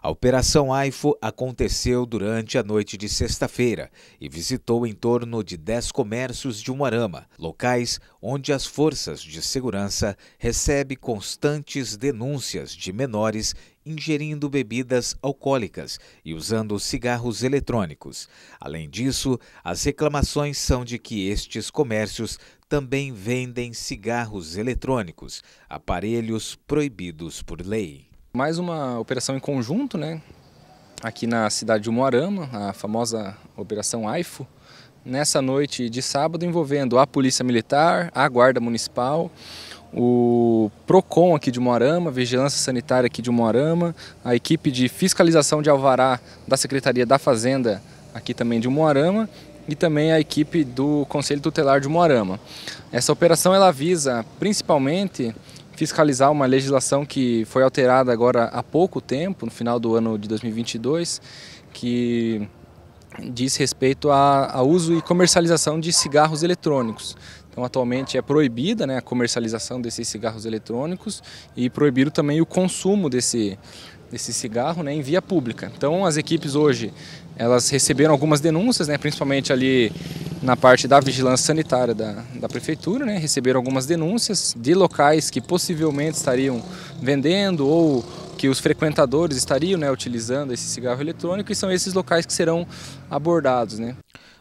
A Operação AIFO aconteceu durante a noite de sexta-feira e visitou em torno de 10 comércios de Umuarama, locais onde as forças de segurança recebem constantes denúncias de menores ingerindo bebidas alcoólicas e usando cigarros eletrônicos. Além disso, as reclamações são de que estes comércios também vendem cigarros eletrônicos, aparelhos proibidos por lei. Mais uma operação em conjunto, né? Aqui na cidade de Moarama, a famosa Operação AIFO, nessa noite de sábado envolvendo a Polícia Militar, a Guarda Municipal, o PROCON aqui de Moarama, Vigilância Sanitária aqui de Moarama, a equipe de fiscalização de alvará da Secretaria da Fazenda aqui também de Moarama e também a equipe do Conselho Tutelar de Moarama. Essa operação ela visa principalmente fiscalizar uma legislação que foi alterada agora há pouco tempo, no final do ano de 2022, que diz respeito ao uso e comercialização de cigarros eletrônicos. Então, atualmente é proibida né, a comercialização desses cigarros eletrônicos e proibido também o consumo desse, desse cigarro né, em via pública. Então, as equipes hoje elas receberam algumas denúncias, né, principalmente ali na parte da vigilância sanitária da, da prefeitura, né, receberam algumas denúncias de locais que possivelmente estariam vendendo ou que os frequentadores estariam né, utilizando esse cigarro eletrônico e são esses locais que serão abordados. Né.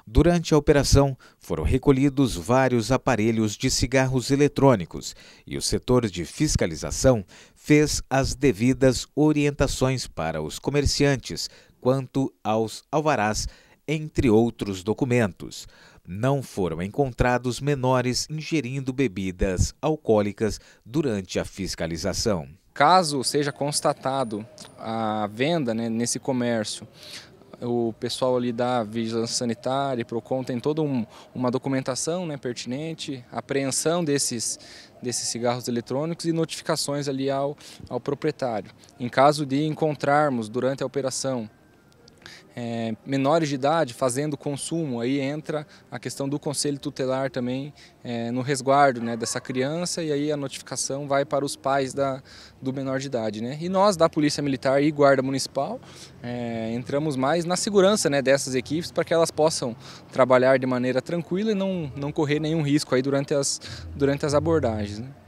Durante a operação, foram recolhidos vários aparelhos de cigarros eletrônicos e o setor de fiscalização fez as devidas orientações para os comerciantes quanto aos alvarás entre outros documentos. Não foram encontrados menores ingerindo bebidas alcoólicas durante a fiscalização. Caso seja constatado a venda né, nesse comércio, o pessoal ali da Vigilância Sanitária e PROCON tem toda um, uma documentação né, pertinente, apreensão desses, desses cigarros eletrônicos e notificações ali ao, ao proprietário. Em caso de encontrarmos durante a operação é, menores de idade fazendo consumo, aí entra a questão do conselho tutelar também é, no resguardo né, dessa criança e aí a notificação vai para os pais da, do menor de idade. Né? E nós da Polícia Militar e Guarda Municipal é, entramos mais na segurança né, dessas equipes para que elas possam trabalhar de maneira tranquila e não, não correr nenhum risco aí durante as, durante as abordagens. Né?